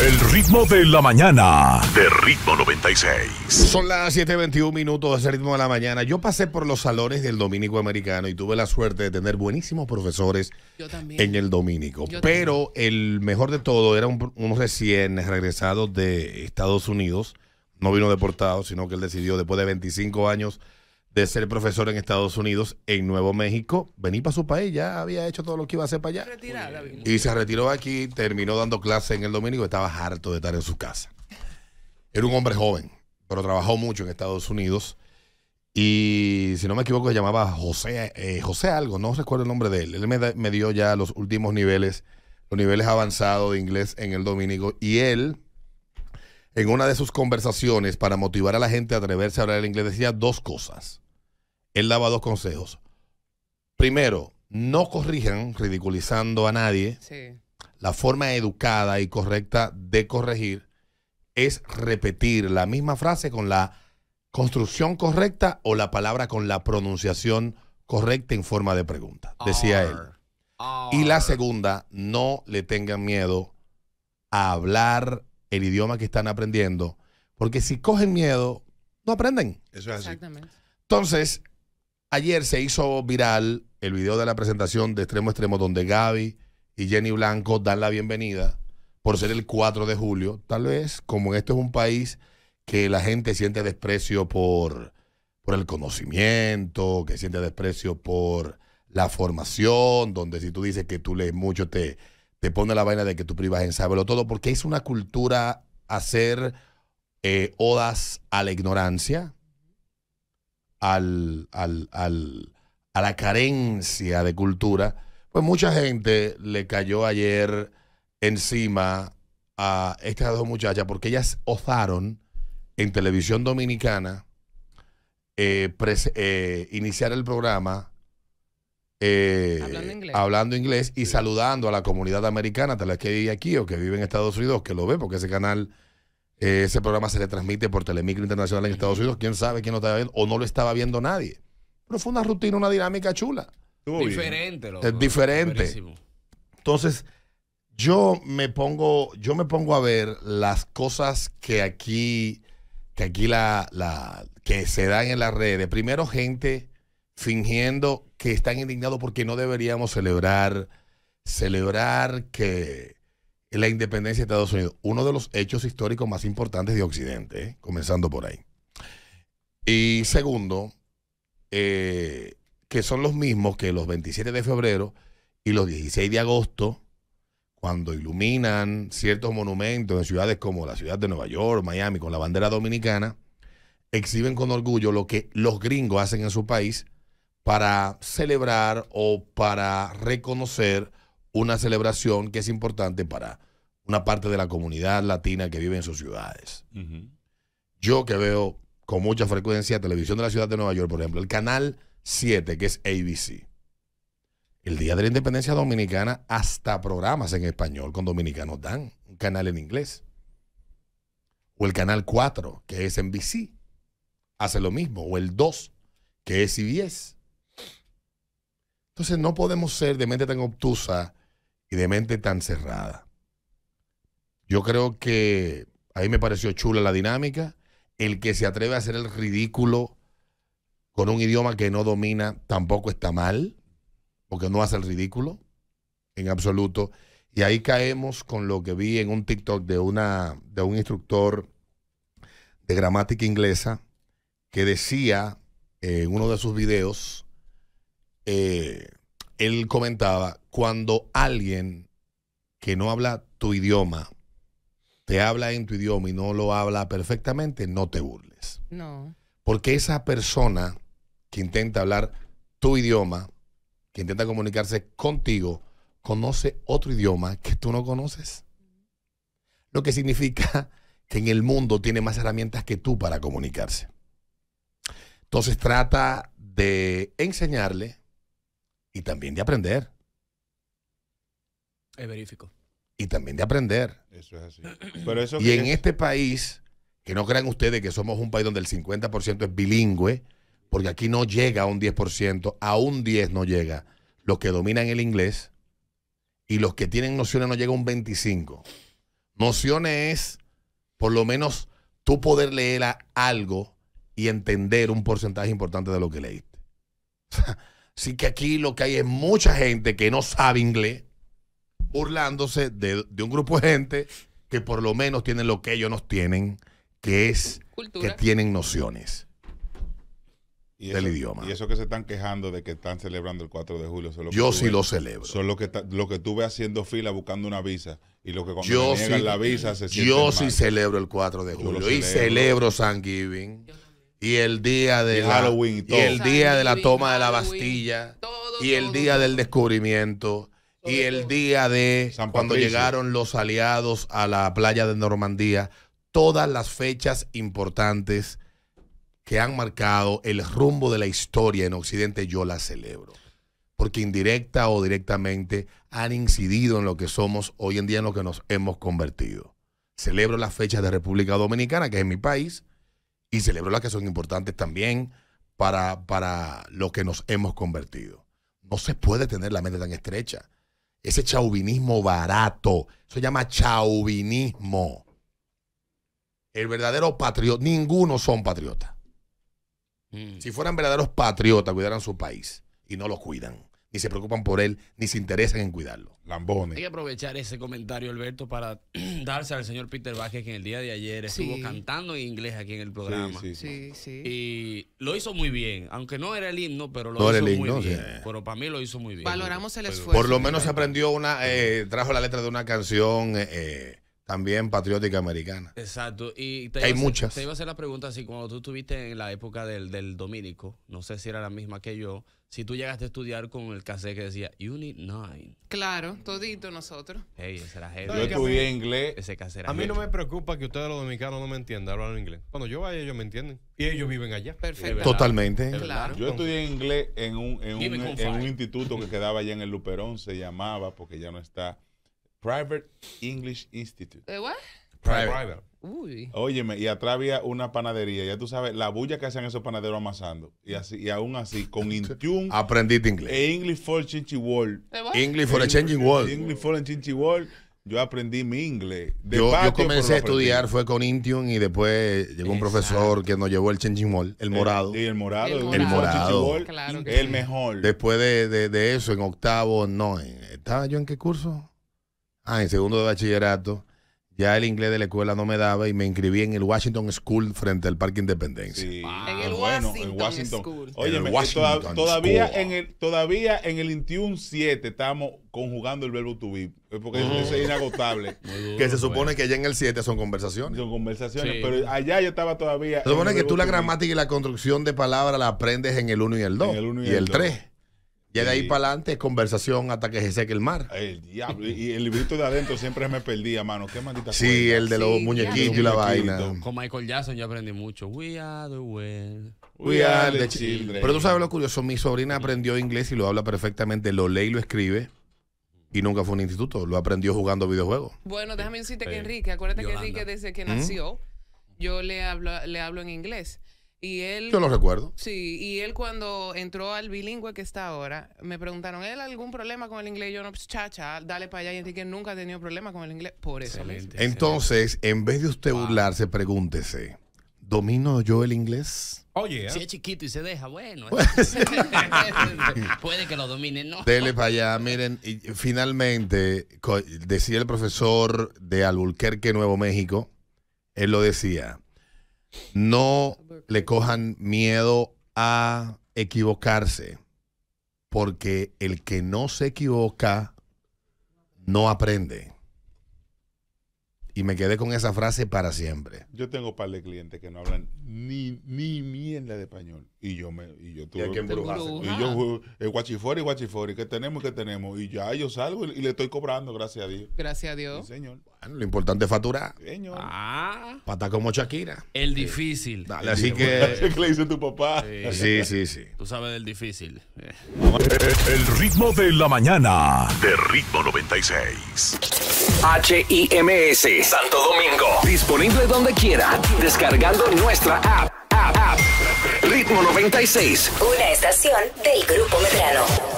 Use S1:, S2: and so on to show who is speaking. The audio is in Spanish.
S1: El ritmo de la mañana. De ritmo 96.
S2: Son las 7:21 minutos de ritmo de la mañana. Yo pasé por los salones del Dominico Americano y tuve la suerte de tener buenísimos profesores en el Dominico. pero el mejor de todo era unos recién regresado de Estados Unidos. No vino deportado, sino que él decidió, después de 25 años de ser profesor en Estados Unidos, en Nuevo México, venir para su país, ya había hecho todo lo que iba a hacer para allá. y se retiró aquí, terminó dando clases en el domingo, estaba harto de estar en su casa. Era un hombre joven, pero trabajó mucho en Estados Unidos. Y si no me equivoco, se llamaba José, eh, José algo, no recuerdo el nombre de él. Él me, dio ya los últimos niveles, los niveles avanzados de inglés en el domingo. Y él en una de sus conversaciones para motivar a la gente a atreverse a hablar el inglés, decía dos cosas. Él daba dos consejos. Primero, no corrijan ridiculizando a nadie. La forma educada y correcta de corregir es repetir la misma frase con la construcción correcta o la palabra con la pronunciación correcta en forma de pregunta, decía él. Y la segunda, no le tengan miedo a hablar el idioma que están aprendiendo, porque si cogen miedo, no aprenden.
S1: Eso es así. Exactamente.
S2: Entonces, ayer se hizo viral el video de la presentación de Extremo Extremo, donde Gaby y Jenny Blanco dan la bienvenida por ser el 4 de julio. Tal vez, como esto es un país que la gente siente desprecio por, por el conocimiento, que siente desprecio por la formación, donde si tú dices que tú lees mucho te te pone la vaina de que tú privas en saberlo todo, porque es una cultura hacer eh, odas a la ignorancia, al, al, al, a la carencia de cultura. Pues mucha gente le cayó ayer encima a estas dos muchachas porque ellas osaron en televisión dominicana eh, eh, iniciar el programa eh, hablando, inglés. y saludando a la comunidad americana, tal vez que vive aquí o que vive en Estados Unidos, que lo ve, porque ese canal, eh, ese programa se le transmite por Telemicro Internacional en Estados Unidos. Quién sabe quién lo estaba viendo o no lo estaba viendo nadie. Pero fue una rutina, una dinámica chula. Diferente, Es diferente. Entonces, yo me pongo, yo me pongo a ver las cosas que aquí, que aquí la, la que se dan en las redes. Primero, gente fingiendo que están indignados porque no deberíamos celebrar, celebrar que la independencia de Estados Unidos, uno de los hechos históricos más importantes de Occidente, eh, comenzando por ahí. Y segundo, eh, que son los mismos que los 27 de febrero y los 16 de agosto, cuando iluminan ciertos monumentos en ciudades como la ciudad de Nueva York, Miami, con la bandera dominicana, exhiben con orgullo lo que los gringos hacen en su país para celebrar o para reconocer una celebración que es importante para una parte de la comunidad latina que vive en sus ciudades. Yo que veo con mucha frecuencia televisión de la ciudad de Nueva York, por ejemplo, el canal 7, que es ABC. El Día de la Independencia Dominicana, hasta programas en español con dominicanos dan, un canal en inglés. O el canal 4, que es NBC, hace lo mismo. O el 2, que es CBS. Entonces no podemos ser de mente tan obtusa y de mente tan cerrada. Yo creo que ahí me pareció chula la dinámica. El que se atreve a hacer el ridículo con un idioma que no domina tampoco está mal, porque no hace el ridículo en absoluto. Y ahí caemos con lo que vi en un TikTok de, una, de un instructor de gramática inglesa que decía eh, en uno de sus videos eh, él comentaba, cuando alguien que no habla tu idioma, te habla en tu idioma y no lo habla perfectamente, no te burles. No. Porque esa persona que intenta hablar tu idioma, que intenta comunicarse contigo, conoce otro idioma que tú no conoces. Lo que significa que en el mundo tiene más herramientas que tú para comunicarse. Entonces trata de enseñarle y también de aprender. Es verifico. Y también de aprender.
S1: Eso es así. y en este
S2: país, que no crean ustedes que somos un país donde el 50% es bilingüe, porque aquí no llega a un 10%, a un 10 no llega. Los que dominan el inglés y los que tienen nociones no llega a un 25. Nociones es, por lo menos, tú poder leer algo y entender un porcentaje importante de lo que leíste. Así que aquí lo que hay es mucha gente que no sabe inglés, burlándose de, un grupo de gente que por lo menos tienen lo que ellos no tienen, que es que tienen nociones del idioma. Y eso
S1: que se están quejando de que están celebrando el 4 de julio. yo sí lo celebro. Son los que, lo que tú ves haciendo fila buscando una visa. Y lo que cuando llegan la visa se Yo sí celebro el 4 de julio. y celebro
S2: Thanksgiving y el día de la, el día de la toma de la Bastilla y el día del descubrimiento y el día de cuando llegaron los aliados a la playa de Normandía, todas las fechas importantes que han marcado el rumbo de la historia en Occidente, yo las celebro. Porque indirecta o directamente han incidido en lo que somos hoy en día, en lo que nos hemos convertido. Celebro las fechas de República Dominicana, que es mi país, y celebró las que son importantes también para, para lo que nos hemos convertido. No se puede tener la mente tan estrecha. Ese chauvinismo barato, eso se llama chauvinismo. El verdadero patriota, ninguno son patriotas. Mm. Si fueran verdaderos patriotas, cuidaran su país y no lo cuidan ni se preocupan por él, ni se interesan en cuidarlo. Lambones. Hay que aprovechar ese comentario, Alberto, para darse al señor Peter Vázquez, que en el día de ayer estuvo cantando en inglés aquí en el programa. Sí sí, Y lo hizo muy bien, aunque no era el himno, pero lo hizo muy himno, bien. Pero para mí lo hizo muy bien. Valoramos el esfuerzo. Por lo menos aprendió una, eh, trajo la letra de una canción eh, también patriótica americana. Exacto. Y te Hay iba muchas. Te iba a hacer la pregunta si cuando tú estuviste en la época del, del dominico, no sé si era la misma que yo, si tú llegaste a estudiar con el cassette que decía Unit 9. Claro, todito nosotros. Yo estudié inglés. A mí no me preocupa que ustedes los dominicanos no me entiendan, hablan inglés. Cuando yo vaya, ellos me entienden. Y ellos viven allá. Perfecto. Totalmente. Claro. Yo estudié
S1: inglés en un, en un, en un instituto que quedaba allá en el Luperón, se llamaba, porque ya no está Private English Institute. ¿De what? Private. Uy. Óyeme, y atrás había una panadería. Ya tú sabes, la bulla que hacen esos panaderos amasando. Y así, y aún así, con Intune.
S2: Aprendiste inglés.
S1: E English for Changing World. English for Changing World. English for a Changing World. Yo aprendí mi inglés. yo, yo, comencé a estudiar,
S2: fue con Intune y después llegó un profesor que nos llevó el Changing World, el morado. El, el morado. El, morado. el mejor. Después de, de, eso, en octavo, no. ¿Estaba yo en qué curso? Ah, en segundo de bachillerato. Ya el inglés de la escuela no me daba y me inscribí en el Washington School frente al Parque Independencia. Ah, en
S1: el Washington, School. Oye, eh, todavía, en el, todavía en el 21-7 estamos conjugando el verbo to be, eh, porque es inagotable. que se supone que allá
S2: en el 7 son conversaciones. Son conversaciones, pero
S1: allá yo estaba todavía. Se supone que tú la gramática
S2: y la construcción de palabras la aprendes en el 1 y el 2. Y el 3. Ya de ahí para adelante es conversación hasta que se seque el mar. El diablo. Y el librito de adentro siempre me perdía, mano. Qué maldita Sí, el de los muñequitos y la vaina. Con Michael Jackson yo aprendí mucho. We are the world. We, are the, children. Pero tú sabes lo curioso. Mi sobrina aprendió inglés y lo habla perfectamente. Lo lee y lo escribe. Y nunca fue a un instituto. Lo aprendió jugando videojuegos. Bueno, déjame decirte que Enrique, acuérdate que Enrique desde que ¿Mm? nació, yo le hablo, le hablo en inglés. Y él, Yo lo recuerdo. Sí, y él cuando entró al bilingüe que está ahora, me preguntaron, ¿él algún problema con el inglés? Yo no, pues, chacha, dale para allá. Y que nunca ha tenido problema con el inglés. Por eso. Entonces, en vez de usted burlarse, pregúntese. ¿Domino yo el inglés? Oye. Oh, si es chiquito y se deja, bueno. ¿eh? Pues, puede que lo domine, ¿no? Dele para allá. Miren, y finalmente, decía el profesor de Albuquerque, Nuevo México, él lo decía no le cojan miedo a equivocarse, porque el que no se equivoca no aprende. Y me quedé con esa frase para siempre. Yo tengo un par de clientes que no hablan ni, ni mierda de español.
S1: Y yo me, y yo tuve. Y, que y yo ah. el eh, guachifori, guachifori, que tenemos que tenemos? Y ya yo salgo y, le estoy cobrando, gracias a Dios. Gracias a Dios. señor.
S2: lo importante es facturar. Señor. Ah. como Shakira. El difícil. Dale, así que. le dice tu papá? Sí. sí, sí, Tú sabes del difícil. Eh, el ritmo de la
S1: mañana. De ritmo 96. S Santo Domingo. Disponible
S2: donde quiera. Descargando nuestra app. 96. Una estación del Grupo Medrano.